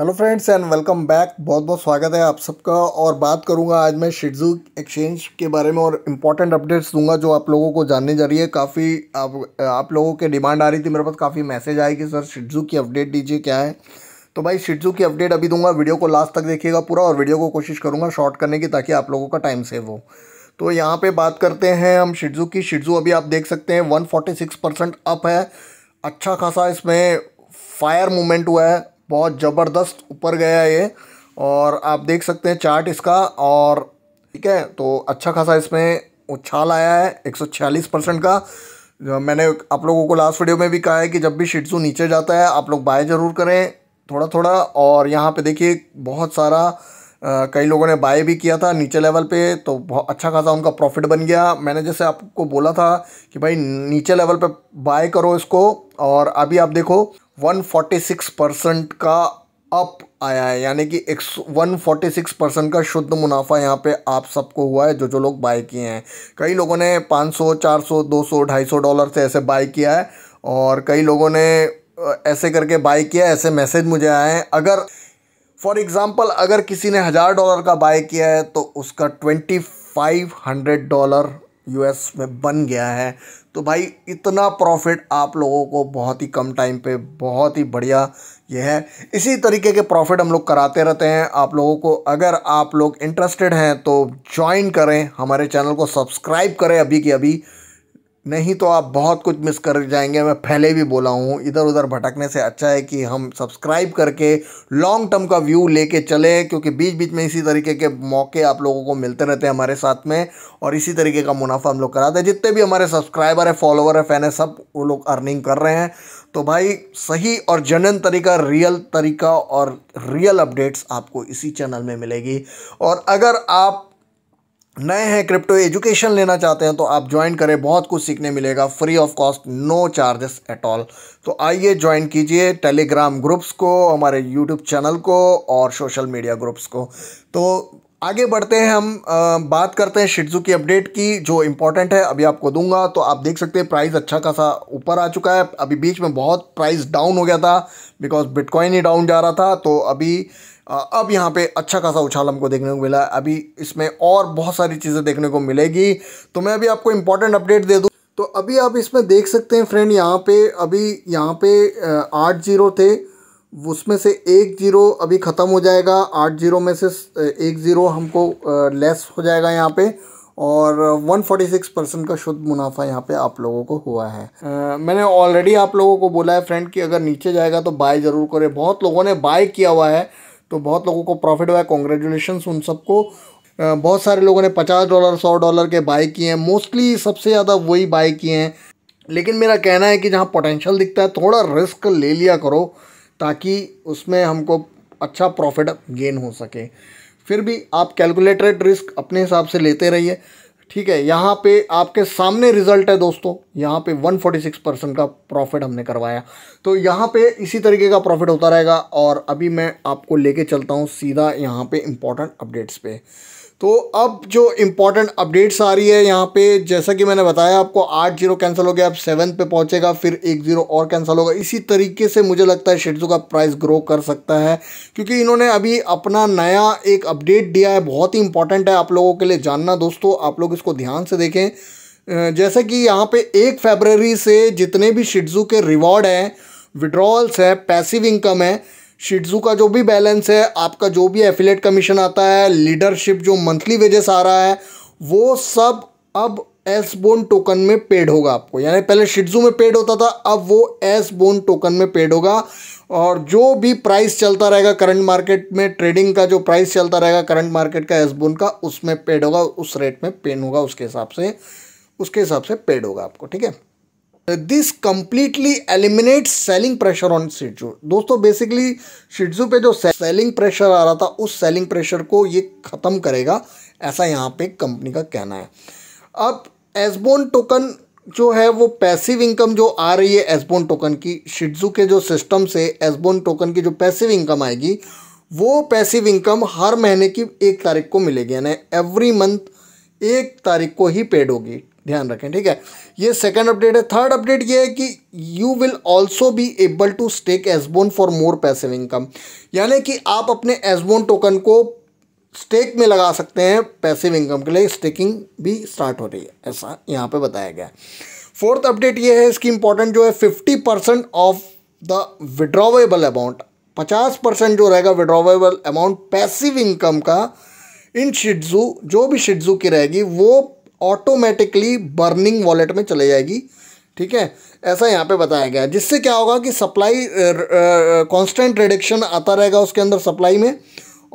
hello friends and welcome back बहुत बहुत स्वागत है आप सबका और बात करूंगा आज मैं शिडजू एक्सचेंज के बारे में और इम्पॉर्टेंट अपडेट्स दूंगा जो आप लोगों को जानने जा रही है काफ़ी आप आप लोगों के डिमांड आ रही थी मेरे पास काफ़ी मैसेज आए कि सर शिडजू की अपडेट दीजिए क्या है तो भाई शिडजू की अपडेट अभी दूंगा वीडियो को लास्ट तक देखिएगा पूरा और वीडियो को कोशिश करूँगा शॉर्ट करने की ताकि आप लोगों का टाइम सेव हो तो यहाँ पर बात करते हैं हम शिडजू की शिडजू अभी आप देख सकते हैं वन अप है अच्छा खासा इसमें फायर मूवमेंट हुआ है बहुत ज़बरदस्त ऊपर गया ये और आप देख सकते हैं चार्ट इसका और ठीक है तो अच्छा खासा इसमें उछाल आया है एक परसेंट का मैंने आप लोगों को लास्ट वीडियो में भी कहा है कि जब भी शिटसू नीचे जाता है आप लोग बाय ज़रूर करें थोड़ा थोड़ा और यहाँ पे देखिए बहुत सारा आ, कई लोगों ने बाय भी किया था नीचे लेवल पे तो बहुत अच्छा खासा उनका प्रॉफिट बन गया मैंने जैसे आपको बोला था कि भाई नीचे लेवल पर बाय करो इसको और अभी आप देखो 146 परसेंट का अप आया है यानी कि एक वन फोर्टी सिक्स परसेंट का शुद्ध मुनाफा यहाँ पे आप सबको हुआ है जो जो लोग बाय किए हैं कई लोगों ने 500 400 200 250 डॉलर से ऐसे बाय किया है और कई लोगों ने ऐसे करके बाय किया ऐसे मैसेज मुझे आए हैं अगर फॉर एग्ज़ाम्पल अगर किसी ने हज़ार डॉलर का बाय किया है तो उसका twenty five hundred dollar US में बन गया है तो भाई इतना प्रॉफिट आप लोगों को बहुत ही कम टाइम पे बहुत ही बढ़िया ये है इसी तरीके के प्रॉफिट हम लोग कराते रहते हैं आप लोगों को अगर आप लोग इंटरेस्टेड हैं तो ज्वाइन करें हमारे चैनल को सब्सक्राइब करें अभी की अभी नहीं तो आप बहुत कुछ मिस कर जाएंगे मैं पहले भी बोला हूँ इधर उधर भटकने से अच्छा है कि हम सब्सक्राइब करके लॉन्ग टर्म का व्यू लेके चले क्योंकि बीच बीच में इसी तरीके के मौके आप लोगों को मिलते रहते हैं हमारे साथ में और इसी तरीके का मुनाफा हम लोग कराते हैं जितने भी हमारे सब्सक्राइबर है फॉलोअर है फैन है सब वो लोग अर्निंग कर रहे हैं तो भाई सही और जनन तरीका रियल तरीका और रियल अपडेट्स आपको इसी चैनल में मिलेगी और अगर आप नए हैं क्रिप्टो एजुकेशन लेना चाहते हैं तो आप ज्वाइन करें बहुत कुछ सीखने मिलेगा free of cost no charges at all तो आइए ज्वाइन कीजिए टेलीग्राम ग्रुप्स को हमारे यूट्यूब चैनल को और सोशल मीडिया ग्रुप्स को तो आगे बढ़ते हैं हम आ, बात करते हैं शिटजू की अपडेट की जो इम्पोर्टेंट है अभी आपको दूंगा तो आप देख सकते हैं प्राइस अच्छा खासा ऊपर आ चुका है अभी बीच में बहुत प्राइस डाउन हो गया था बिकॉज बिटकॉइन ही डाउन जा रहा था तो अभी अब यहाँ पे अच्छा खासा उछाल हमको देखने को मिला अभी इसमें और बहुत सारी चीज़ें देखने को मिलेगी तो मैं अभी आपको इम्पोर्टेंट अपडेट दे दूँ तो अभी आप इसमें देख सकते हैं फ्रेंड यहाँ पे अभी यहाँ पे आठ जीरो थे उसमें से एक जीरो अभी ख़त्म हो जाएगा आठ जीरो में से एक ज़ीरो हमको लेस हो जाएगा यहाँ पे और 146 परसेंट का शुद्ध मुनाफा यहाँ पे आप लोगों को हुआ है आ, मैंने ऑलरेडी आप लोगों को बोला है फ्रेंड कि अगर नीचे जाएगा तो बाय ज़रूर करें बहुत लोगों ने बाय किया हुआ है तो बहुत लोगों को प्रॉफिट हुआ है कॉन्ग्रेचुलेशन उन सबको बहुत सारे लोगों ने पचास डॉलर सौ डॉलर के बाई किए हैं मोस्टली सबसे ज़्यादा वही बाई किए हैं लेकिन मेरा कहना है कि जहाँ पोटेंशियल दिखता है थोड़ा रिस्क ले लिया करो ताकि उसमें हमको अच्छा प्रॉफिट गेन हो सके फिर भी आप कैलकुलेटेड रिस्क अपने हिसाब से लेते रहिए ठीक है यहाँ पे आपके सामने रिजल्ट है दोस्तों यहाँ पे 146 परसेंट का प्रॉफिट हमने करवाया तो यहाँ पे इसी तरीके का प्रॉफिट होता रहेगा और अभी मैं आपको लेके चलता हूँ सीधा यहाँ पे इम्पोर्टेंट अपडेट्स पे तो अब जो इम्पोर्टेंट अपडेट्स आ रही है यहाँ पे जैसा कि मैंने बताया आपको आठ जीरो कैंसिल हो गया अब सेवन पे पहुँचेगा फिर एक जीरो और कैंसिल होगा इसी तरीके से मुझे लगता है शेडजू का प्राइस ग्रो कर सकता है क्योंकि इन्होंने अभी अपना नया एक अपडेट दिया है बहुत ही इंपॉर्टेंट है आप लोगों के लिए जानना दोस्तों आप लोग इसको ध्यान से देखें जैसे कि यहाँ पर एक फेबररी से जितने भी शिडजू के रिवॉर्ड हैं विड्रॉल्स हैं पैसिव इनकम है शिट्जू का जो भी बैलेंस है आपका जो भी एफिलेट कमीशन आता है लीडरशिप जो मंथली वेजेस आ रहा है वो सब अब एस बोन टोकन में पेड होगा आपको यानी पहले शिट्जू में पेड होता था अब वो एस बोन टोकन में पेड होगा और जो भी प्राइस चलता रहेगा करंट मार्केट में ट्रेडिंग का जो प्राइस चलता रहेगा करंट मार्केट का एस बोन का उसमें पेड होगा उस रेट में पेन होगा उसके हिसाब से उसके हिसाब से पेड होगा आपको ठीक है this completely eliminate selling pressure on Shih Tzu दोस्तों बेसिकली शिटजू पे जो सेलिंग प्रेशर आ रहा था उस सेलिंग प्रेशर को ये ख़त्म करेगा ऐसा यहाँ पे कंपनी का कहना है अब एसबोन टोकन जो है वो पैसिव इनकम जो आ रही है एसबोन टोकन की शिटजू के जो सिस्टम से एसबोन टोकन की जो पैसिव इनकम आएगी वो पैसिव इनकम हर महीने की एक तारीख को मिलेगी यानी एवरी मंथ एक तारीख को ही पेड होगी ध्यान रखें ठीक है ये सेकंड अपडेट है थर्ड अपडेट ये है कि you will also be able to stake S bone for more passive income यानी कि आप अपने एसबोन टोकन को स्टेक में लगा सकते हैं पैसिव इनकम के लिए स्टेकिंग भी स्टार्ट हो रही है ऐसा यहाँ पे बताया गया है फोर्थ अपडेट ये है इसकी इंपॉर्टेंट जो है fifty percent of the withdrawable amount पचास परसेंट जो रहेगा विड्रॉवेबल अमाउंट पैसिव इनकम का इन शिड्जू जो भी शिड्जू की रहेगी वो ऑटोमेटिकली बर्निंग वॉलेट में चले जाएगी ठीक है ऐसा यहाँ पे बताया गया जिससे क्या होगा कि सप्लाई कांस्टेंट रिडक्शन आता रहेगा उसके अंदर सप्लाई में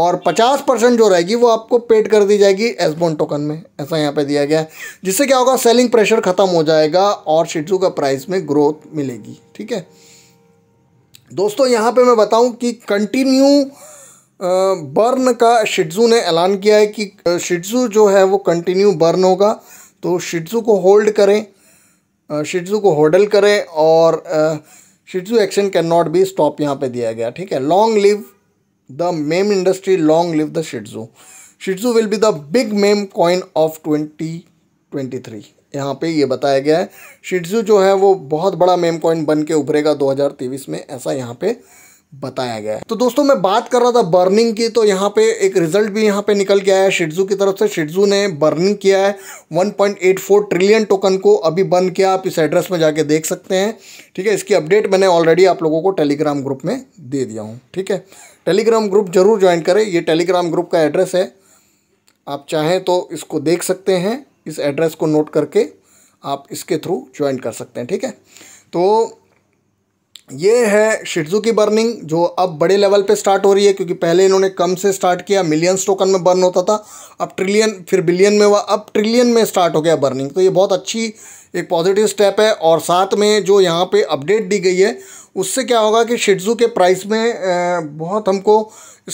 और 50 परसेंट जो रहेगी वो आपको पेड कर दी जाएगी एसबोन टोकन में ऐसा यहाँ पे दिया गया है जिससे क्या होगा सेलिंग प्रेशर ख़त्म हो जाएगा और शिटू का प्राइस में ग्रोथ मिलेगी ठीक है दोस्तों यहाँ पर मैं बताऊँ कि कंटिन्यू बर्न का शिट्जू ने ऐलान किया है कि शिट्जू जो है वो कंटिन्यू बर्न होगा तो शिट्जू को होल्ड करें शिट्जू को होडल करें और Shih Tzu action can not be stop यहाँ पे दिया गया ठीक है long live the meme industry long live the Shih Tzu Shih Tzu will be the big meme coin of twenty twenty three यहाँ पे ये बताया गया है शिट्जू जो है वो बहुत बड़ा मेम कॉइन बन के उभरेगा दो में ऐसा यहाँ पर बताया गया है तो दोस्तों मैं बात कर रहा था बर्निंग की तो यहाँ पे एक रिजल्ट भी यहाँ पे निकल के आया है शिडजू की तरफ से शिडजू ने बर्निंग किया है 1.84 ट्रिलियन टोकन को अभी बर्न किया आप इस एड्रेस में जाके देख सकते हैं ठीक है इसकी अपडेट मैंने ऑलरेडी आप लोगों को टेलीग्राम ग्रुप में दे दिया हूँ ठीक है टेलीग्राम ग्रुप जरूर ज्वाइन करें ये टेलीग्राम ग्रुप का एड्रेस है आप चाहें तो इसको देख सकते हैं इस एड्रेस को नोट करके आप इसके थ्रू ज्वाइन कर सकते हैं ठीक है तो ये है शिटजू की बर्निंग जो अब बड़े लेवल पे स्टार्ट हो रही है क्योंकि पहले इन्होंने कम से स्टार्ट किया मिलियंस टोकन में बर्न होता था अब ट्रिलियन फिर बिलियन में हुआ अब ट्रिलियन में स्टार्ट हो गया बर्निंग तो ये बहुत अच्छी एक पॉजिटिव स्टेप है और साथ में जो यहाँ पे अपडेट दी गई है उससे क्या होगा कि शिटजू के प्राइस में बहुत हमको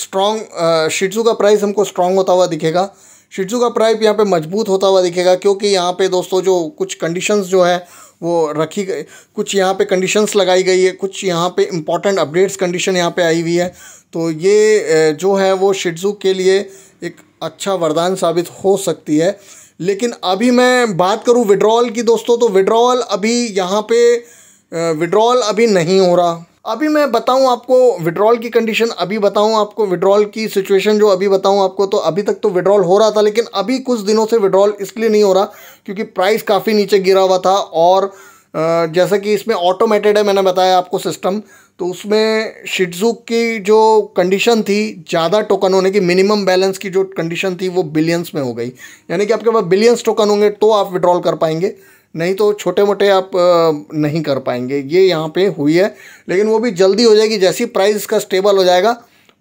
स्ट्रॉन्ग शिटजू का प्राइस हमको स्ट्रॉन्ग होता हुआ दिखेगा शिजू का प्राइप यहाँ पे मजबूत होता हुआ दिखेगा क्योंकि यहाँ पे दोस्तों जो कुछ कंडीशंस जो है वो रखी गई कुछ यहाँ पे कंडीशंस लगाई गई है कुछ यहाँ पे इम्पॉर्टेंट अपडेट्स कंडीशन यहाँ पे आई हुई है तो ये जो है वो शिजू के लिए एक अच्छा वरदान साबित हो सकती है लेकिन अभी मैं बात करूँ विड्रॉल की दोस्तों तो विड्रॉल अभी यहाँ पर विड्रॉल अभी नहीं हो रहा अभी मैं बताऊं आपको विड्रॉल की कंडीशन अभी बताऊं आपको विड्रॉल की सिचुएशन जो अभी बताऊं आपको तो अभी तक तो विड्रॉल हो रहा था लेकिन अभी कुछ दिनों से विड्रॉल इसलिए नहीं हो रहा क्योंकि प्राइस काफ़ी नीचे गिरा हुआ था और जैसा कि इसमें ऑटोमेटेड है मैंने बताया आपको सिस्टम तो उसमें शिडजू की जो कंडीशन थी ज़्यादा टोकन होने की मिनिमम बैलेंस की जो कंडीशन थी वो बिलियंस में हो गई यानी कि आपके पास बिलियंस टोकन होंगे तो आप विड्रॉल कर पाएंगे नहीं तो छोटे मोटे आप नहीं कर पाएंगे ये यहाँ पे हुई है लेकिन वो भी जल्दी हो जाएगी जैसी प्राइस का स्टेबल हो जाएगा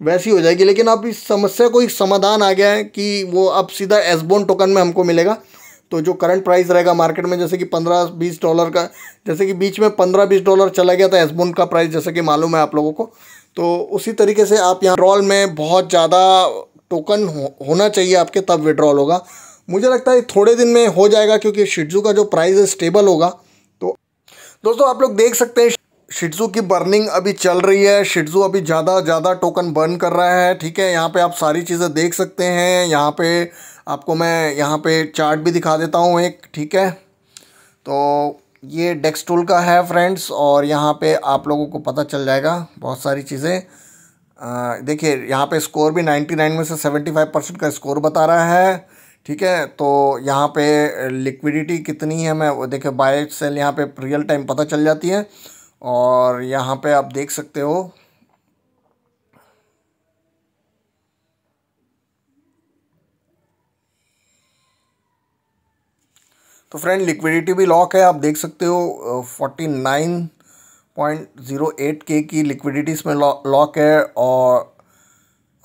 वैसी हो जाएगी लेकिन अब इस समस्या को एक समाधान आ गया है कि वो अब सीधा एसबोन टोकन में हमको मिलेगा तो जो करंट प्राइस रहेगा मार्केट में जैसे कि पंद्रह बीस डॉलर का जैसे कि बीच में पंद्रह बीस डॉलर चला गया था एसबोन का प्राइस जैसे कि मालूम है आप लोगों को तो उसी तरीके से आप यहाँ ड्रॉल में बहुत ज़्यादा टोकन हो, होना चाहिए आपके तब विड्रॉल होगा मुझे लगता है थोड़े दिन में हो जाएगा क्योंकि शिटजू का जो प्राइस है स्टेबल होगा तो दोस्तों आप लोग देख सकते हैं शिटजू की बर्निंग अभी चल रही है शिटजू अभी ज़्यादा ज़्यादा टोकन बर्न कर रहा है ठीक है यहाँ पे आप सारी चीज़ें देख सकते हैं यहाँ पे आपको मैं यहाँ पे चार्ट भी दिखा देता हूँ एक ठीक है तो ये टूल का है फ्रेंड्स और यहाँ पे आप लोगों को पता चल जाएगा बहुत सारी चीज़ें देखिए यहाँ पे स्कोर भी नाइन्टी में से सेवेंटी परसेंट का स्कोर बता रहा है ठीक है तो यहाँ पे लिक्विडिटी कितनी है मैं देखे बाय सेल यहाँ पे रियल टाइम पता चल जाती है और यहाँ पे आप देख सकते हो तो फ्रेंड लिक्विडिटी भी लॉक है आप देख सकते हो forty nine point zero eight K की लिक्विडिटी इसमें लॉक है और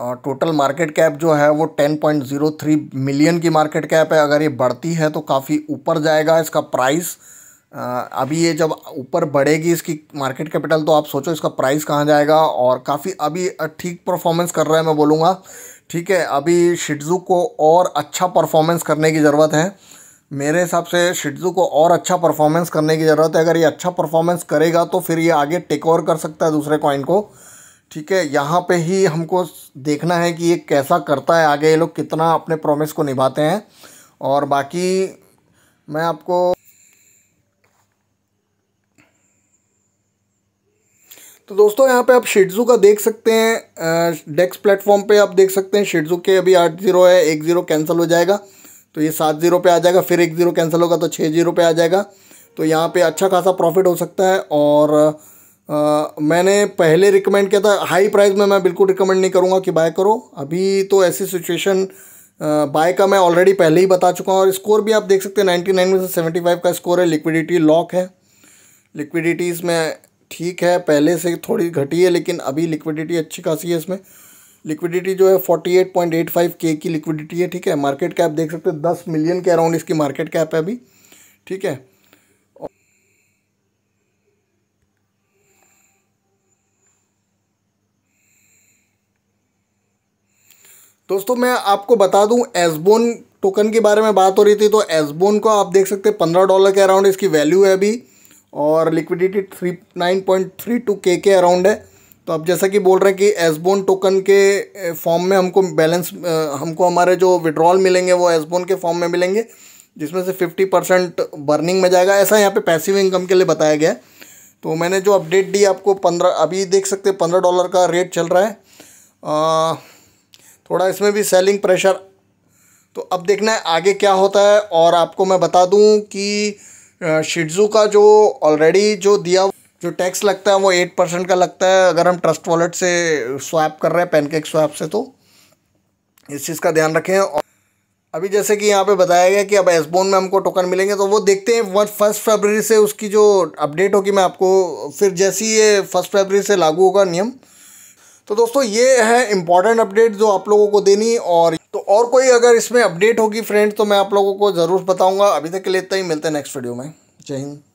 टोटल मार्केट कैप जो है वो 10.03 मिलियन की मार्केट कैप है अगर ये बढ़ती है तो काफ़ी ऊपर जाएगा इसका प्राइस अभी ये जब ऊपर बढ़ेगी इसकी मार्केट कैपिटल तो आप सोचो इसका प्राइस कहाँ जाएगा और काफ़ी अभी ठीक परफॉर्मेंस कर रहा है मैं बोलूँगा ठीक है अभी शिडजू को और अच्छा परफॉर्मेंस करने की ज़रूरत है मेरे हिसाब से शिडजू को और अच्छा परफॉर्मेंस करने की ज़रूरत है अगर ये अच्छा परफॉर्मेंस करेगा तो फिर ये आगे टेक ओवर कर सकता है दूसरे कॉइन को ठीक है यहाँ पे ही हमको देखना है कि ये कैसा करता है आगे ये लोग कितना अपने प्रोमिस को निभाते हैं और बाकी मैं आपको तो दोस्तों यहाँ पे आप शिडजू का देख सकते हैं डेक्स प्लेटफॉर्म पे आप देख सकते हैं शिडजू के अभी आठ ज़ीरो है एक ज़ीरो कैंसिल हो जाएगा तो ये सात ज़ीरो पे आ जाएगा फिर एक ज़ीरो कैंसिल होगा तो छः ज़ीरो पे आ जाएगा तो यहाँ पे अच्छा खासा प्रॉफिट हो सकता है और आ, मैंने पहले रिकमेंड किया था हाई प्राइस में मैं बिल्कुल रिकमेंड नहीं करूँगा कि बाय करो अभी तो ऐसी सिचुएशन बाय का मैं ऑलरेडी पहले ही बता चुका हूँ और स्कोर भी आप देख सकते हैं नाइन्टी नाइन में से सेवेंटी फाइव का स्कोर है लिक्विडिटी लॉक है लिक्विडिटी इसमें ठीक है पहले से थोड़ी घटी है लेकिन अभी लिक्विडिटी अच्छी खासी है इसमें लिक्विडिटी जो है forty eight point eight five K की लिक्विडिटी है ठीक है मार्केट कैप देख सकते हैं दस मिलियन के अराउंड इसकी मार्केट कैप है अभी ठीक है दोस्तों मैं आपको बता दूं एसबोन टोकन के बारे में बात हो रही थी तो एसबोन को आप देख सकते हैं पंद्रह डॉलर के अराउंड इसकी वैल्यू है अभी और liquidity three nine point three two K के अराउंड है तो आप जैसा कि बोल रहे हैं कि एसबोन टोकन के फॉर्म में हमको बैलेंस हमको हमारे जो विड्रॉल मिलेंगे वो एसबोन के फॉर्म में मिलेंगे जिसमें से फिफ्टी परसेंट बर्निंग में जाएगा ऐसा यहाँ पे पैसिव इनकम के लिए बताया गया है तो मैंने जो अपडेट दी आपको पंद्रह अभी देख सकते पंद्रह डॉलर का रेट चल रहा है आ, थोड़ा इसमें भी सेलिंग प्रेशर तो अब देखना है आगे क्या होता है और आपको मैं बता दूं कि शिडजू का जो ऑलरेडी जो दिया जो टैक्स लगता है वो एट परसेंट का लगता है अगर हम ट्रस्ट वॉलेट से स्वैप कर रहे हैं पैनकेक स्वैप से तो इस चीज़ का ध्यान रखें और अभी जैसे कि यहाँ पे बताया गया कि अब एसबोन में हमको टोकन मिलेंगे तो वो देखते हैं वन फर्स्ट फरवरी से उसकी जो अपडेट होगी मैं आपको फिर जैसी ये फर्स्ट फरवरी से लागू होगा नियम तो दोस्तों ये है इम्पॉर्टेंट अपडेट जो आप लोगों को देनी और तो और कोई अगर इसमें अपडेट होगी फ्रेंड तो मैं आप लोगों को ज़रूर बताऊंगा अभी तक के लिए इतना ही मिलते हैं नेक्स्ट वीडियो में जय हिंद